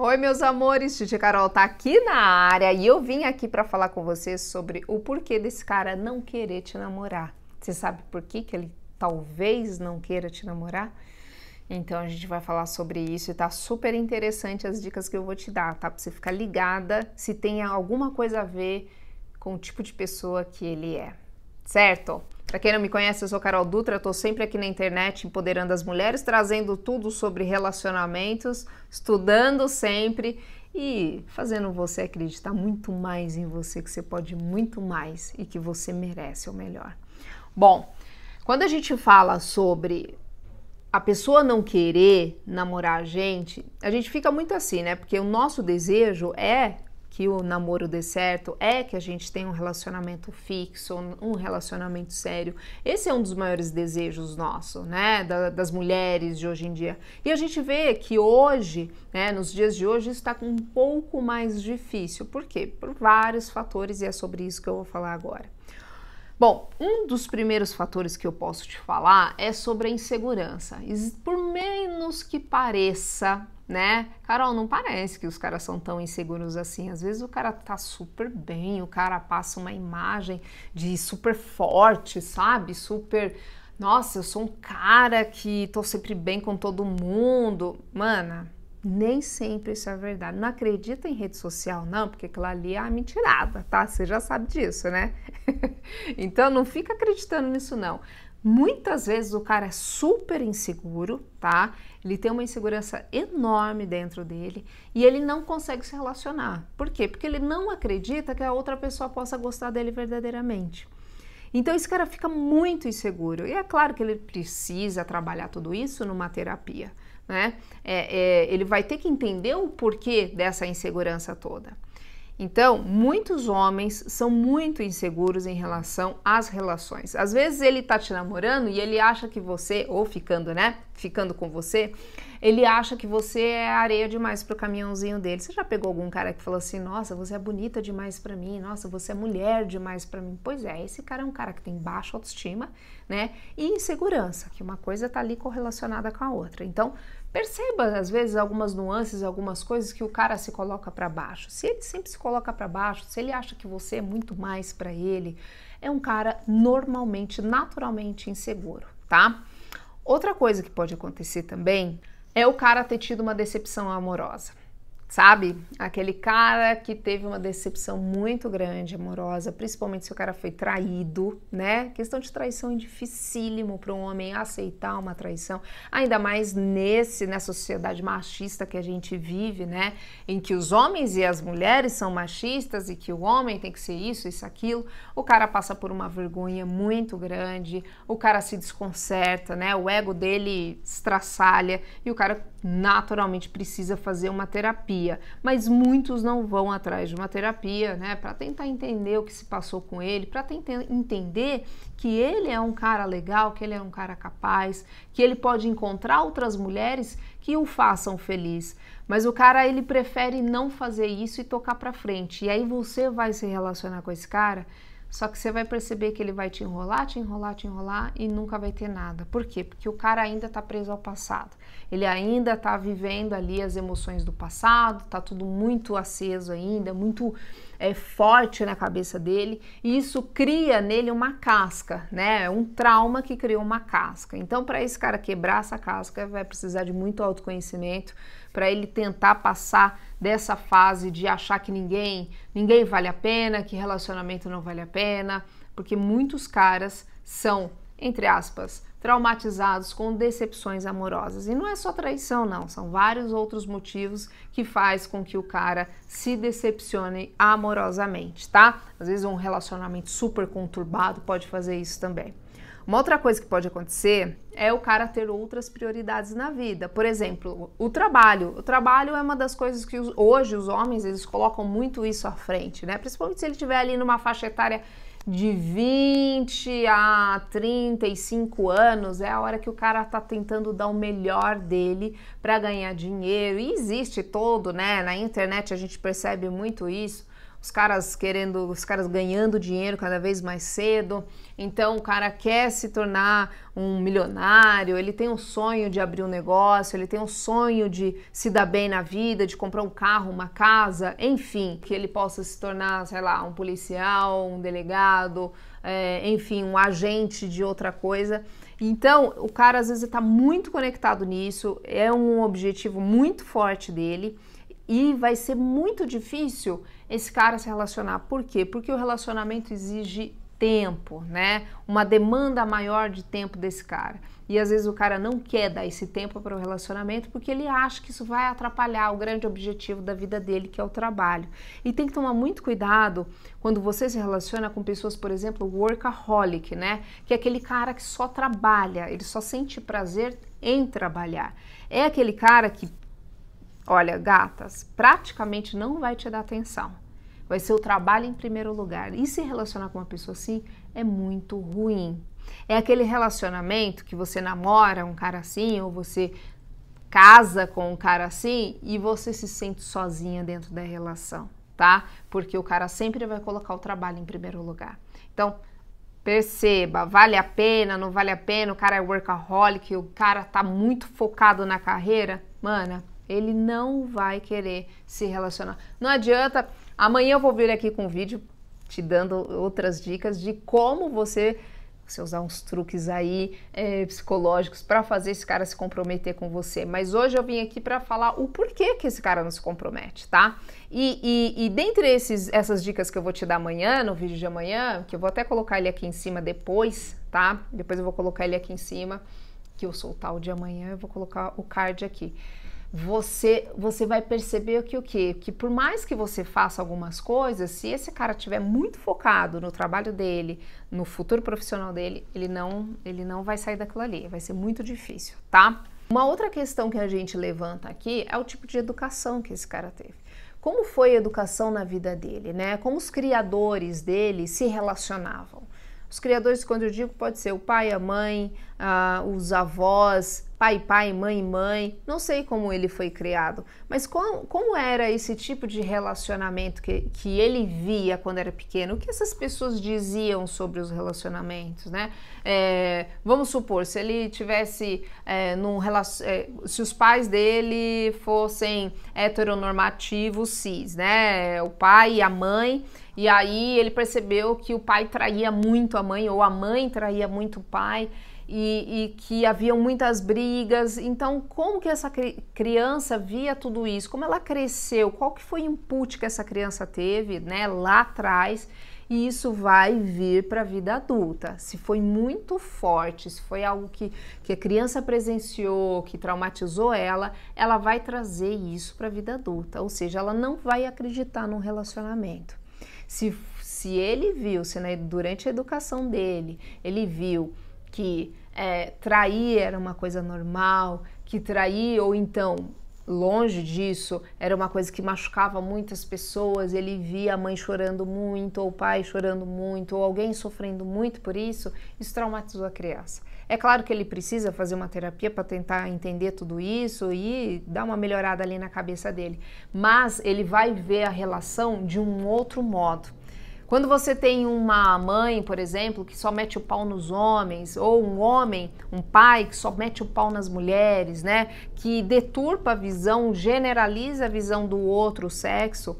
Oi, meus amores, Titi Carol tá aqui na área e eu vim aqui para falar com vocês sobre o porquê desse cara não querer te namorar. Você sabe por que, que ele talvez não queira te namorar? Então a gente vai falar sobre isso e tá super interessante as dicas que eu vou te dar, tá? Pra você ficar ligada se tem alguma coisa a ver com o tipo de pessoa que ele é, certo? Para quem não me conhece, eu sou Carol Dutra, estou sempre aqui na internet empoderando as mulheres, trazendo tudo sobre relacionamentos, estudando sempre e fazendo você acreditar muito mais em você, que você pode muito mais e que você merece o melhor. Bom, quando a gente fala sobre a pessoa não querer namorar a gente, a gente fica muito assim, né? Porque o nosso desejo é que o namoro dê certo é que a gente tenha um relacionamento fixo, um relacionamento sério. Esse é um dos maiores desejos nossos, né, da, das mulheres de hoje em dia. E a gente vê que hoje, né, nos dias de hoje, está um pouco mais difícil. Por quê? Por vários fatores e é sobre isso que eu vou falar agora. Bom, um dos primeiros fatores que eu posso te falar é sobre a insegurança. E por menos que pareça, né? Carol, não parece que os caras são tão inseguros assim. Às vezes o cara tá super bem, o cara passa uma imagem de super forte, sabe? Super. Nossa, eu sou um cara que tô sempre bem com todo mundo. Mana, nem sempre isso é verdade. Não acredita em rede social, não, porque aquilo ali é a mentirada, tá? Você já sabe disso, né? então não fica acreditando nisso, não. Muitas vezes o cara é super inseguro, tá? Ele tem uma insegurança enorme dentro dele e ele não consegue se relacionar. Por quê? Porque ele não acredita que a outra pessoa possa gostar dele verdadeiramente. Então esse cara fica muito inseguro. E é claro que ele precisa trabalhar tudo isso numa terapia, né? É, é, ele vai ter que entender o porquê dessa insegurança toda. Então, muitos homens são muito inseguros em relação às relações. Às vezes ele tá te namorando e ele acha que você, ou ficando, né? Ficando com você, ele acha que você é areia demais pro caminhãozinho dele. Você já pegou algum cara que falou assim: "Nossa, você é bonita demais para mim. Nossa, você é mulher demais para mim". Pois é, esse cara é um cara que tem baixa autoestima, né? E insegurança, que uma coisa tá ali correlacionada com a outra. Então, Perceba, às vezes, algumas nuances, algumas coisas que o cara se coloca para baixo. Se ele sempre se coloca para baixo, se ele acha que você é muito mais para ele, é um cara normalmente, naturalmente inseguro, tá? Outra coisa que pode acontecer também é o cara ter tido uma decepção amorosa sabe? Aquele cara que teve uma decepção muito grande, amorosa, principalmente se o cara foi traído, né? Questão de traição é dificílimo para um homem aceitar uma traição, ainda mais nesse nessa sociedade machista que a gente vive, né? Em que os homens e as mulheres são machistas e que o homem tem que ser isso, isso, aquilo. O cara passa por uma vergonha muito grande, o cara se desconcerta, né? O ego dele estraçalha e o cara naturalmente precisa fazer uma terapia terapia, mas muitos não vão atrás de uma terapia, né, para tentar entender o que se passou com ele, para tentar entender que ele é um cara legal, que ele é um cara capaz, que ele pode encontrar outras mulheres que o façam feliz. Mas o cara ele prefere não fazer isso e tocar para frente. E aí você vai se relacionar com esse cara só que você vai perceber que ele vai te enrolar, te enrolar, te enrolar e nunca vai ter nada. Por quê? Porque o cara ainda está preso ao passado. Ele ainda está vivendo ali as emoções do passado, tá tudo muito aceso ainda, muito é, forte na cabeça dele e isso cria nele uma casca, né? É um trauma que criou uma casca. Então, para esse cara quebrar essa casca, vai precisar de muito autoconhecimento para ele tentar passar dessa fase de achar que ninguém, ninguém vale a pena, que relacionamento não vale a pena, porque muitos caras são, entre aspas, traumatizados com decepções amorosas. E não é só traição, não, são vários outros motivos que faz com que o cara se decepcione amorosamente, tá? Às vezes um relacionamento super conturbado pode fazer isso também. Uma outra coisa que pode acontecer é o cara ter outras prioridades na vida. Por exemplo, o trabalho. O trabalho é uma das coisas que hoje os homens eles colocam muito isso à frente, né? Principalmente se ele estiver ali numa faixa etária de 20 a 35 anos é a hora que o cara tá tentando dar o melhor dele para ganhar dinheiro. E existe todo, né? Na internet a gente percebe muito isso os caras querendo, os caras ganhando dinheiro cada vez mais cedo. Então o cara quer se tornar um milionário, ele tem um sonho de abrir um negócio, ele tem um sonho de se dar bem na vida, de comprar um carro, uma casa, enfim, que ele possa se tornar, sei lá, um policial, um delegado, é, enfim, um agente de outra coisa. Então, o cara às vezes está muito conectado nisso, é um objetivo muito forte dele e vai ser muito difícil esse cara se relacionar. Por quê? Porque o relacionamento exige tempo, né? Uma demanda maior de tempo desse cara. E às vezes o cara não quer dar esse tempo para o relacionamento porque ele acha que isso vai atrapalhar o grande objetivo da vida dele, que é o trabalho. E tem que tomar muito cuidado quando você se relaciona com pessoas, por exemplo, workaholic, né? Que é aquele cara que só trabalha, ele só sente prazer em trabalhar. É aquele cara que Olha, gatas, praticamente não vai te dar atenção. Vai ser o trabalho em primeiro lugar. E se relacionar com uma pessoa assim é muito ruim. É aquele relacionamento que você namora um cara assim ou você casa com um cara assim e você se sente sozinha dentro da relação, tá? Porque o cara sempre vai colocar o trabalho em primeiro lugar. Então, perceba, vale a pena, não vale a pena, o cara é workaholic, o cara tá muito focado na carreira, mana, ele não vai querer se relacionar. Não adianta. Amanhã eu vou vir aqui com um vídeo te dando outras dicas de como você você usar uns truques aí é, psicológicos para fazer esse cara se comprometer com você. Mas hoje eu vim aqui para falar o porquê que esse cara não se compromete, tá? E, e, e dentre esses, essas dicas que eu vou te dar amanhã, no vídeo de amanhã, que eu vou até colocar ele aqui em cima depois, tá? Depois eu vou colocar ele aqui em cima, que eu soltar o de amanhã, eu vou colocar o card aqui você você vai perceber que o que, Que por mais que você faça algumas coisas, se esse cara tiver muito focado no trabalho dele, no futuro profissional dele, ele não ele não vai sair daquilo ali, vai ser muito difícil, tá? Uma outra questão que a gente levanta aqui é o tipo de educação que esse cara teve. Como foi a educação na vida dele, né? Como os criadores dele se relacionavam? Os criadores, quando eu digo, pode ser o pai, a mãe, ah, os avós, pai, pai, mãe, mãe. Não sei como ele foi criado, mas como, como era esse tipo de relacionamento que, que ele via quando era pequeno? O que essas pessoas diziam sobre os relacionamentos, né? É, vamos supor, se ele tivesse é, num é, se os pais dele fossem heteronormativos cis, né? O pai e a mãe. E aí ele percebeu que o pai traía muito a mãe, ou a mãe traía muito o pai e, e, que haviam muitas brigas. Então, como que essa criança via tudo isso? Como ela cresceu? Qual que foi o input que essa criança teve, né, lá atrás? E isso vai vir para a vida adulta. Se foi muito forte, se foi algo que, que a criança presenciou, que traumatizou ela, ela vai trazer isso para a vida adulta. Ou seja, ela não vai acreditar num relacionamento. Se, se ele viu, se durante a educação dele, ele viu que é, trair era uma coisa normal, que trair ou então longe disso era uma coisa que machucava muitas pessoas. Ele via a mãe chorando muito, ou o pai chorando muito, ou alguém sofrendo muito por isso. Isso traumatizou a criança. É claro que ele precisa fazer uma terapia para tentar entender tudo isso e dar uma melhorada ali na cabeça dele, mas ele vai ver a relação de um outro modo. Quando você tem uma mãe, por exemplo, que só mete o pau nos homens, ou um homem, um pai que só mete o pau nas mulheres, né? Que deturpa a visão, generaliza a visão do outro sexo.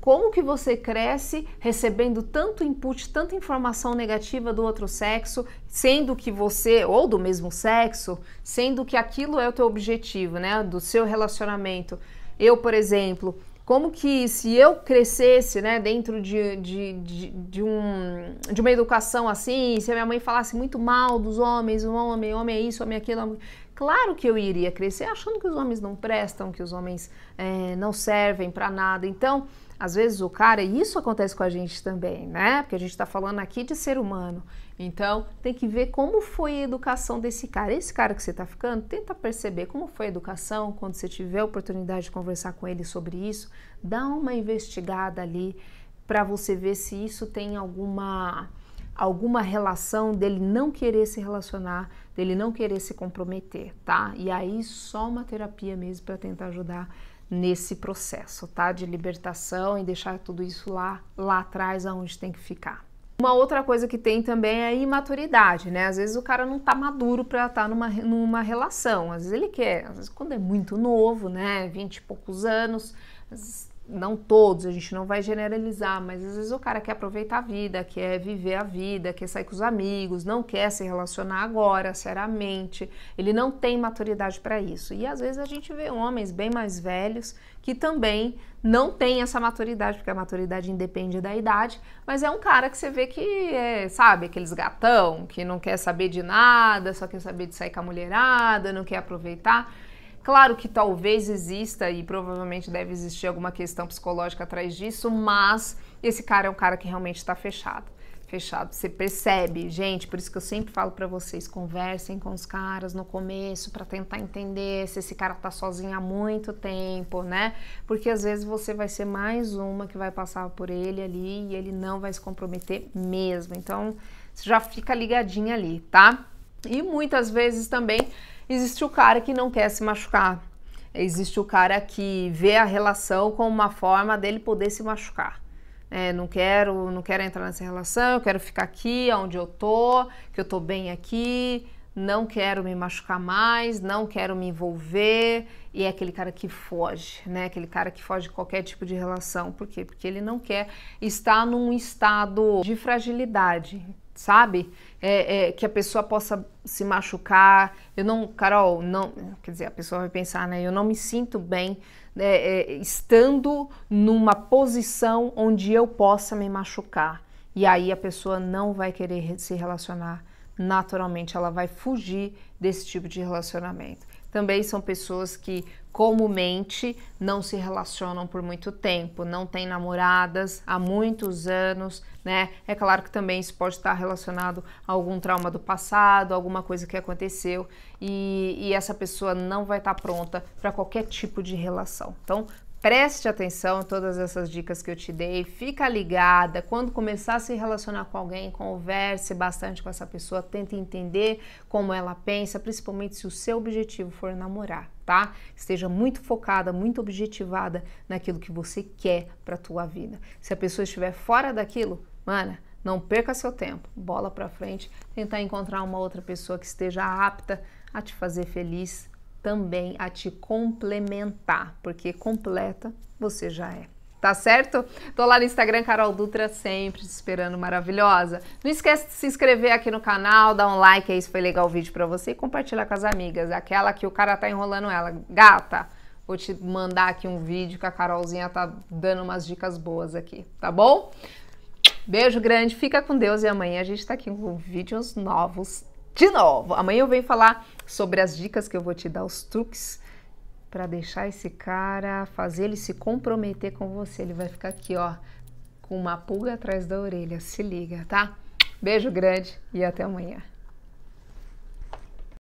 Como que você cresce recebendo tanto input, tanta informação negativa do outro sexo, sendo que você ou do mesmo sexo, sendo que aquilo é o teu objetivo, né, do seu relacionamento? Eu, por exemplo, como que se eu crescesse né, dentro de, de, de, de, um, de uma educação assim, se a minha mãe falasse muito mal dos homens, o homem, o homem é isso, o homem é aquilo, claro que eu iria crescer achando que os homens não prestam, que os homens é, não servem para nada. Então, às vezes o cara, e isso acontece com a gente também, né? Porque a gente está falando aqui de ser humano. Então, tem que ver como foi a educação desse cara. Esse cara que você está ficando, tenta perceber como foi a educação. Quando você tiver a oportunidade de conversar com ele sobre isso, dá uma investigada ali para você ver se isso tem alguma alguma relação dele não querer se relacionar, dele não querer se comprometer, tá? E aí só uma terapia mesmo para tentar ajudar nesse processo, tá? De libertação e deixar tudo isso lá, lá atrás, aonde tem que ficar. Uma outra coisa que tem também é a imaturidade, né? Às vezes o cara não tá maduro para estar tá numa, numa relação, às vezes ele quer, às vezes quando é muito novo, né? Vinte e poucos anos, às vezes não todos, a gente não vai generalizar, mas às vezes o cara quer aproveitar a vida, quer viver a vida, quer sair com os amigos, não quer se relacionar agora, seriamente, ele não tem maturidade para isso. E às vezes a gente vê homens bem mais velhos que também não tem essa maturidade, porque a maturidade independe da idade, mas é um cara que você vê que é, sabe, aqueles gatão, que não quer saber de nada, só quer saber de sair com a mulherada, não quer aproveitar. Claro que talvez exista e provavelmente deve existir alguma questão psicológica atrás disso, mas esse cara é um cara que realmente está fechado. Fechado, você percebe, gente. Por isso que eu sempre falo para vocês: conversem com os caras no começo para tentar entender se esse cara tá sozinho há muito tempo, né? Porque às vezes você vai ser mais uma que vai passar por ele ali e ele não vai se comprometer mesmo. Então, você já fica ligadinha ali, tá? E muitas vezes também Existe o cara que não quer se machucar. Existe o cara que vê a relação como uma forma dele poder se machucar. É, não quero, não quero entrar nessa relação, eu quero ficar aqui onde eu tô, que eu tô bem aqui, não quero me machucar mais, não quero me envolver, e é aquele cara que foge, né? Aquele cara que foge de qualquer tipo de relação. Por quê? Porque ele não quer estar num estado de fragilidade sabe? É, é, que a pessoa possa se machucar. Eu não, Carol, não, quer dizer, a pessoa vai pensar, né? Eu não me sinto bem né, é, estando numa posição onde eu possa me machucar. E aí a pessoa não vai querer se relacionar naturalmente, ela vai fugir desse tipo de relacionamento também são pessoas que comumente não se relacionam por muito tempo, não têm namoradas há muitos anos, né? É claro que também isso pode estar relacionado a algum trauma do passado, alguma coisa que aconteceu e, e essa pessoa não vai estar pronta para qualquer tipo de relação. Então, Preste atenção a todas essas dicas que eu te dei, fica ligada. Quando começar a se relacionar com alguém, converse bastante com essa pessoa, tente entender como ela pensa, principalmente se o seu objetivo for namorar, tá? Esteja muito focada, muito objetivada naquilo que você quer para tua vida. Se a pessoa estiver fora daquilo, mana, não perca seu tempo, bola para frente, tentar encontrar uma outra pessoa que esteja apta a te fazer feliz também a te complementar, porque completa você já é. Tá certo? Tô lá no Instagram, Carol Dutra, sempre te esperando maravilhosa. Não esquece de se inscrever aqui no canal, dar um like aí se foi legal o vídeo para você e compartilhar com as amigas. Aquela que o cara tá enrolando ela. Gata, vou te mandar aqui um vídeo que a Carolzinha tá dando umas dicas boas aqui, tá bom? Beijo grande, fica com Deus e amanhã a gente tá aqui com vídeos novos de novo. Amanhã eu venho falar sobre as dicas que eu vou te dar, os truques para deixar esse cara fazer ele se comprometer com você. Ele vai ficar aqui, ó, com uma pulga atrás da orelha. Se liga, tá? Beijo grande e até amanhã.